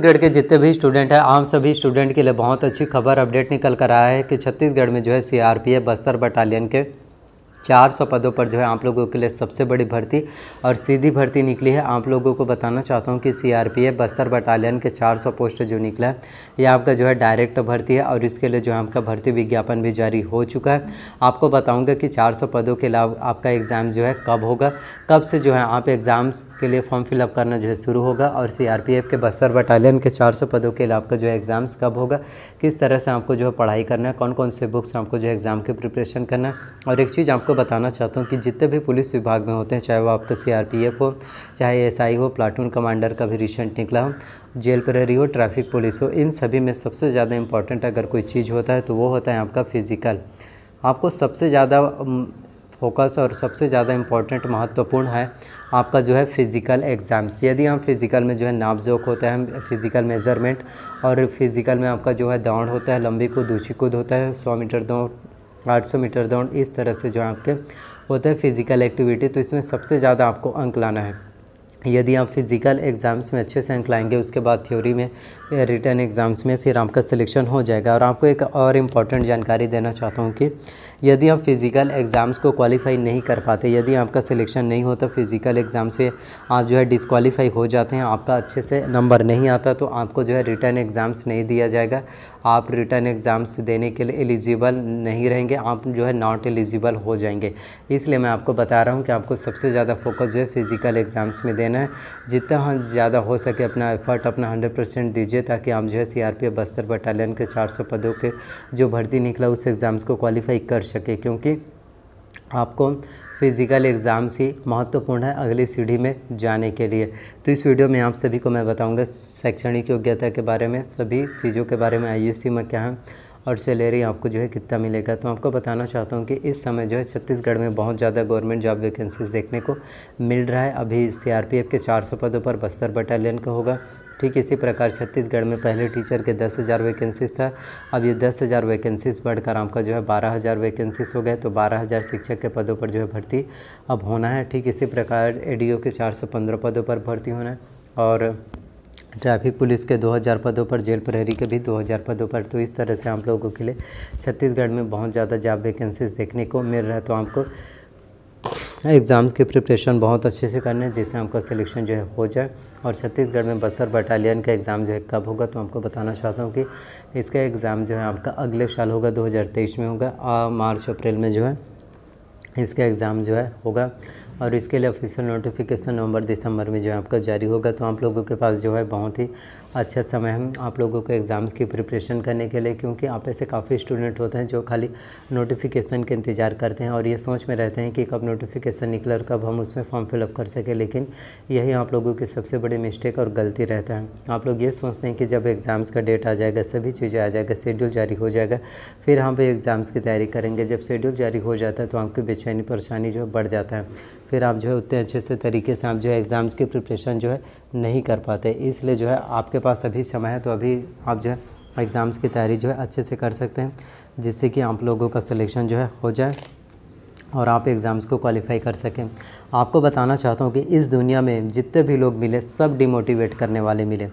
छत्तीसगढ़ के जितने भी स्टूडेंट हैं आम सभी स्टूडेंट के लिए बहुत अच्छी खबर अपडेट निकल कर आया है कि छत्तीसगढ़ में जो है सीआरपीएफ बस्तर बटालियन के 400 पदों पर जो है आप लोगों के लिए सबसे बड़ी भर्ती और सीधी भर्ती निकली है आप लोगों को बताना चाहता हूँ कि सीआरपीएफ बस्तर बटालियन के 400 पोस्ट जो निकला है ये आपका जो है डायरेक्ट भर्ती है और इसके लिए जो है आपका भर्ती विज्ञापन भी जारी हो चुका है आपको बताऊँगा कि चार पदों के अलावा आपका एग्ज़ाम जो है कब होगा कब से जो है आप एग्ज़ाम्स के लिए फॉर्म फिलअप करना जो है शुरू होगा और सी के बस्तर बटालियन के चार पदों के लिए आपका जो है एग्ज़ाम्स कब होगा किस तरह से आपको जो है पढ़ाई करना है कौन कौन से बुक्स आपको जो है एग्ज़ाम की प्रिपरेशन करना है और एक चीज़ आपको बताना चाहता हूँ कि जितने भी पुलिस विभाग में होते हैं चाहे वो आपका सीआरपीएफ हो चाहे एसआई हो प्लाटून कमांडर का भी रिसेंट निकला हो जेल प्रहरी हो ट्रैफिक पुलिस हो इन सभी में सबसे ज़्यादा इंपॉर्टेंट अगर कोई चीज़ होता है तो वो होता है आपका फिज़िकल आपको सबसे ज़्यादा फोकस और सबसे ज़्यादा इम्पॉर्टेंट महत्वपूर्ण है आपका जो है फ़िज़िकल एग्ज़ाम्स यदि आप फिज़िकल में जो है नापजोक होता है फिज़िकल मेज़रमेंट और फिज़िकल में आपका जो है दौड़ होता है लंबी कूद ऊँची कूद होता है सौ मीटर दौड़ 800 मीटर दौड़ इस तरह से जो आपके होते हैं फिज़िकल एक्टिविटी तो इसमें सबसे ज़्यादा आपको अंक लाना है यदि आप फिज़िकल एग्ज़ाम्स में अच्छे से अंक लाएंगे उसके बाद थ्योरी में रिटर्न एग्ज़ाम्स में फिर आपका सिलेक्शन हो जाएगा और आपको एक और इम्पॉर्टेंट जानकारी देना चाहता हूँ कि यदि आप फिज़िकल एग्ज़ाम्स को क्वालिफाई नहीं कर पाते यदि आपका सिलेक्शन नहीं होता फिज़िकल एग्ज़ाम से आप जो है डिसक्वालीफाई हो जाते हैं आपका अच्छे से नंबर नहीं आता तो आपको जो है रिटर्न एग्ज़ाम्स नहीं दिया जाएगा आप रिटर्न एग्ज़ाम्स देने के लिए एलिजिबल नहीं रहेंगे आप जो है नॉट एलिजिबल हो जाएंगे इसलिए मैं आपको बता रहा हूँ कि आपको सबसे ज़्यादा फोकस जो है फ़िज़िकल एग्ज़ाम्स में देना है जितना हम ज़्यादा हो सके अपना एफर्ट अपना हंड्रेड परसेंट दीजिए ताकि हम जो है C R P F Bastar battalion के चार सौ पदों के जो भर्ती निकला उस एग्ज़ाम्स को क्वालिफाई कर सके क्योंकि आपको फिज़िकल एग्ज़ाम्स ही महत्वपूर्ण है अगली सीढ़ी में जाने के लिए तो इस वीडियो में आप सभी को मैं बताऊंगा शैक्षणिक योग्यता के बारे में सभी चीज़ों के बारे में आई में क्या है और सैलरी आपको जो है कितना मिलेगा तो आपको बताना चाहता हूँ कि इस समय जो है छत्तीसगढ़ में बहुत ज़्यादा गवर्नमेंट जॉब वैकेंसीज देखने को मिल रहा है अभी सीआरपीएफ के 400 पदों पर बस्तर बटालियन का होगा ठीक इसी प्रकार छत्तीसगढ़ में पहले टीचर के दस हज़ार वैकेंसीज था अब ये दस हज़ार वैकेंसीज बढ़कर आपका जो है बारह हज़ार वैकेंसीज हो गए तो बारह हज़ार शिक्षक के पदों पर जो है भर्ती अब होना है ठीक इसी प्रकार एडीओ के चार सौ पंद्रह पदों पर भर्ती होना है और ट्रैफिक पुलिस के 2000 पदों पर जेल प्रहरी के भी 2000 पदों पर तो इस तरह से हम लोगों के लिए छत्तीसगढ़ में बहुत ज़्यादा जॉब वैकेंसीज देखने को मिल रहा है तो आपको एग्ज़ाम्स की प्रिपरेशन बहुत अच्छे से करना है जिससे आपका सिलेक्शन जो है हो जाए और छत्तीसगढ़ में बस्तर बटालियन का एग्ज़ाम जो है कब होगा तो आपको बताना चाहता हूँ कि इसका एग्ज़ाम जो है आपका अगले साल होगा 2023 में होगा मार्च अप्रैल में जो है इसका एग्ज़ाम जो है होगा और इसके लिए ऑफिशियल नोटिफिकेशन नवंबर दिसंबर में जो है आपका जारी होगा तो आप लोगों के पास जो है बहुत ही अच्छा समय है आप लोगों को एग्ज़ाम्स की प्रिपरेशन करने के लिए क्योंकि आप ऐसे काफ़ी स्टूडेंट होते हैं जो खाली नोटिफिकेशन के इंतज़ार करते हैं और ये सोच में रहते हैं कि कब नोटिफिकेशन निकले और कब हम उसमें फॉर्म फिलअप कर सकें लेकिन यही आप लोगों की सबसे बड़ी मिस्टेक और गलती रहता है आप लोग ये सोचते हैं कि जब एग्ज़ाम्स का डेट आ जाएगा सभी चीज़ें आ जाएगा शेड्यूल जारी हो जाएगा फिर हम एग्ज़ाम्स की तैयारी करेंगे जब शेड्यूल जारी हो जाता है तो आपकी बेचैनी परेशानी जो है बढ़ जाता है फिर आप जो है उतने अच्छे से तरीके से आप जो है एग्ज़ाम्स की प्रिपरेशन जो है नहीं कर पाते इसलिए जो है आपके पास अभी समय है तो अभी आप जो है एग्ज़ाम्स की तैयारी जो है अच्छे से कर सकते हैं जिससे कि आप लोगों का सिलेक्शन जो है हो जाए और आप एग्ज़ाम्स को क्वालिफाई कर सकें आपको बताना चाहता हूँ कि इस दुनिया में जितने भी लोग मिले सब डिमोटिवेट करने वाले मिले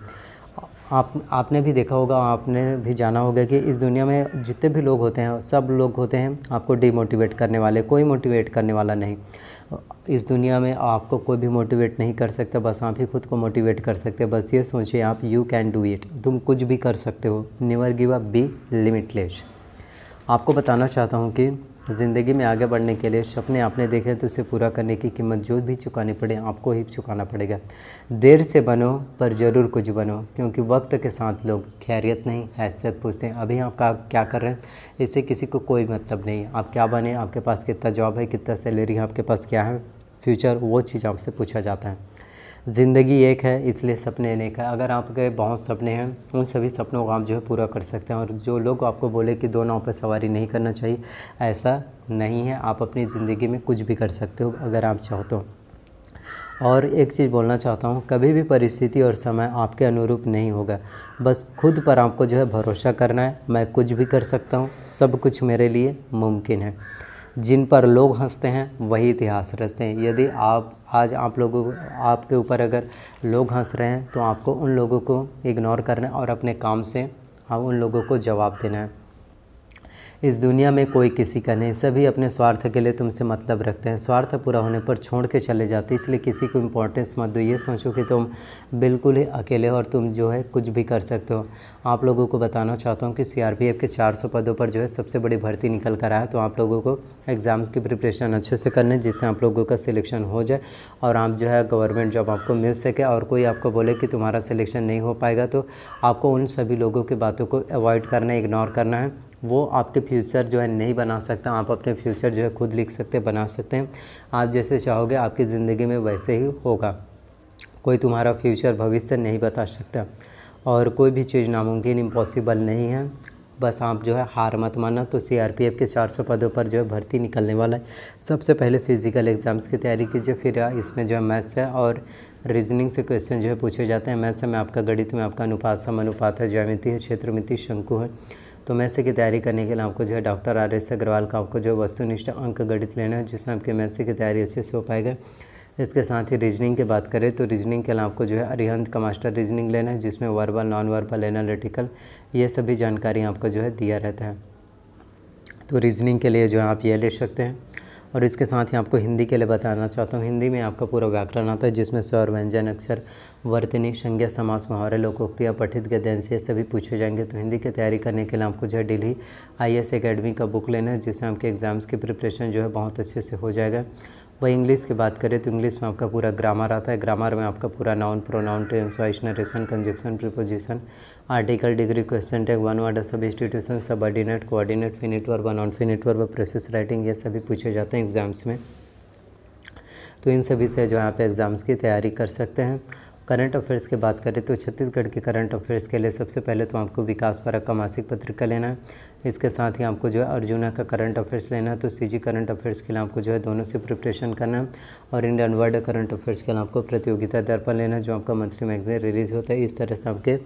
आप आपने भी देखा होगा आपने भी जाना होगा कि इस दुनिया में जितने भी लोग होते हैं सब लोग होते हैं आपको डिमोटिवेट करने वाले कोई मोटिवेट करने वाला नहीं इस दुनिया में आपको कोई भी मोटिवेट नहीं कर सकता बस आप ही खुद को मोटिवेट कर सकते बस ये सोचिए आप यू कैन डू इट तुम कुछ भी कर सकते हो never give up be limitless आपको बताना चाहता हूँ कि ज़िंदगी में आगे बढ़ने के लिए सपने आपने देखे तो उसे पूरा करने की कीमत जो भी चुकानी पड़े आपको ही चुकाना पड़ेगा देर से बनो पर ज़रूर कुछ बनो क्योंकि वक्त के साथ लोग खैरियत नहीं हैसियत पूछते हैं अभी आप क्या कर रहे हैं इससे किसी को कोई मतलब नहीं आप क्या बने आपके पास कितना जॉब है कितना सैलरी है आपके पास क्या है फ्यूचर वो चीज़ आपसे पूछा जाता है ज़िंदगी एक है इसलिए सपने अनेक है अगर आपके बहुत सपने हैं उन सभी सपनों को आप जो है पूरा कर सकते हैं और जो लोग आपको बोले कि दो नाव पर सवारी नहीं करना चाहिए ऐसा नहीं है आप अपनी ज़िंदगी में कुछ भी कर सकते हो अगर आप चाहो तो और एक चीज़ बोलना चाहता हूँ कभी भी परिस्थिति और समय आपके अनुरूप नहीं होगा बस खुद पर आपको जो है भरोसा करना है मैं कुछ भी कर सकता हूँ सब कुछ मेरे लिए मुमकिन है जिन पर लोग हंसते हैं वही इतिहास रचते हैं यदि आप आज आप लोगों आपके ऊपर अगर लोग हंस रहे हैं तो आपको उन लोगों को इग्नोर करना है और अपने काम से आप उन लोगों को जवाब देना है इस दुनिया में कोई किसी का नहीं सभी अपने स्वार्थ के लिए तुमसे मतलब रखते हैं स्वार्थ पूरा होने पर छोड़ के चले जाते हैं इसलिए किसी को इम्पोर्टेंस मत दो ये सोचो कि तुम बिल्कुल ही अकेले हो और तुम जो है कुछ भी कर सकते हो आप लोगों को बताना चाहता हूँ कि सी के चार पदों पर जो है सबसे बड़ी भर्ती निकल कर आया तो आप लोगों को एग्ज़ाम्स की प्रिपरेशन अच्छे से करने जिससे आप लोगों का सिलेक्शन हो जाए और आप जो है गवर्नमेंट जॉब आपको मिल सके और कोई आपको बोले कि तुम्हारा सिलेक्शन नहीं हो पाएगा तो आपको उन सभी लोगों की बातों को अवॉइड करना इग्नोर करना है वो आपके फ्यूचर जो है नहीं बना सकता आप अपने फ्यूचर जो है खुद लिख सकते बना सकते हैं आप जैसे चाहोगे आपकी ज़िंदगी में वैसे ही होगा कोई तुम्हारा फ्यूचर भविष्य नहीं बता सकता और कोई भी चीज़ नामुमकिन इम्पॉसिबल नहीं है बस आप जो है हार मत मानना तो सीआरपीएफ के 400 पदों पर जो है भर्ती निकलने वाला है सबसे पहले फिजिकल एग्ज़ाम्स की तैयारी कीजिए फिर इसमें जो है मैथ्स है और रीजनिंग से क्वेश्चन जो है पूछे जाते हैं मैथ्स में आपका गणित में आपका अनुपात समानुपात है ज्यामिति है क्षेत्रमिति शंकु है तो मैसे की तैयारी करने के लिए आपको जो है डॉक्टर आर एस अग्रवाल का आपको जो वस्तुनिष्ठ अंक गणित लेना है जिससे आपकी मैसे की तैयारी अच्छे से हो पाएगा इसके साथ ही रीजनिंग की बात करें तो रीजनिंग के लिए आपको जो है अरिहंत का मास्टर रीजनिंग लेना है जिसमें वर्बल नॉन वर्बल एनालिटिकल ये सभी जानकारी आपको जो है दिया रहता है तो रीजनिंग के लिए जो है आप ये ले सकते हैं और इसके साथ ही आपको हिंदी के लिए बताना चाहता हूँ हिंदी में आपका पूरा व्याकरण आता है जिसमें स्वर व्यंजन अक्षर वर्तनी संज्ञा समास मुहावरे लोकोक्तियाँ पठित गद्यांश ये सभी पूछे जाएंगे तो हिंदी की तैयारी करने के लिए आपको जो है डेली आई एस एकेडमी का बुक लेना है जिससे आपके एग्ज़ाम्स की प्रिपरेशन जो है बहुत अच्छे से हो जाएगा वही इंग्लिश की बात करें तो इंग्लिश में आपका पूरा ग्रामर आता है ग्रामर में आपका पूरा noun pronoun tense voice narration conjunction preposition article degree question tag one वाटर substitution subordinate coordinate finite verb non finite verb process writing ये सभी पूछे जाते हैं एग्ज़ाम्स में तो इन सभी से जो यहाँ पे एग्ज़ाम्स की तैयारी कर सकते हैं करंट अफेयर्स की बात करें तो छत्तीसगढ़ के करंट अफेयर्स के लिए सबसे पहले तो आपको विकास परक का मासिक पत्रिका लेना है इसके साथ ही आपको जो है अर्जुना का करंट अफेयर्स लेना है तो सीजी करंट अफेयर्स के लिए आपको जो है दोनों से प्रिपरेशन करना है और इंडियन वर्ल्ड करंट अफेयर्स के लिए आपको प्रतियोगिता दर्पण लेना है जो आपका मंथली मैगजीन रिलीज़ होता है इस तरह से आपके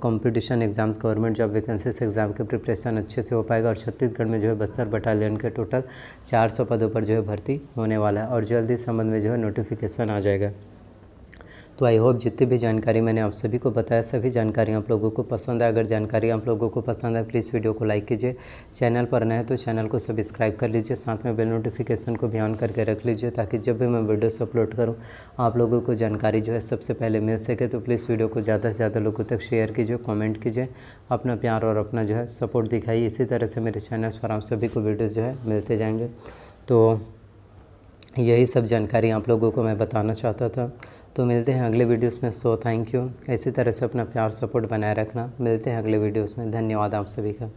competition exams government job vacancies exam के प्रिपरेशन अच्छे से हो पाएगा और छत्तीसगढ़ में जो है बस्तर बटालियन के टोटल सौ पदों पर जो है भर्ती होने वाला है और जल्द इस संबंध में जो है नोटिफिकेशन आ जाएगा तो आई होप जितनी भी जानकारी मैंने आप सभी को बताया सभी जानकारी आप लोगों को पसंद है अगर जानकारी आप लोगों को पसंद है प्लीज़ वीडियो को लाइक कीजिए चैनल पर नए तो चैनल को सब्सक्राइब कर लीजिए साथ में बेल नोटिफिकेशन को भी ऑन करके रख लीजिए ताकि जब भी मैं वीडियोस अपलोड करूँ आप लोगों को जानकारी जो है सबसे पहले मिल सके तो प्लीज़ वीडियो को ज़्यादा से ज़्यादा लोगों तक शेयर कीजिए कॉमेंट कीजिए अपना प्यार और अपना जो है सपोर्ट दिखाइए इसी तरह से मेरे चैनल्स पर आप सभी को वीडियोज़ जो है मिलते जाएंगे तो यही सब जानकारी आप लोगों को मैं बताना चाहता था तो मिलते हैं अगले वीडियोस में सो थैंक यू इसी तरह से अपना प्यार सपोर्ट बनाए रखना मिलते हैं अगले वीडियोस में धन्यवाद आप सभी का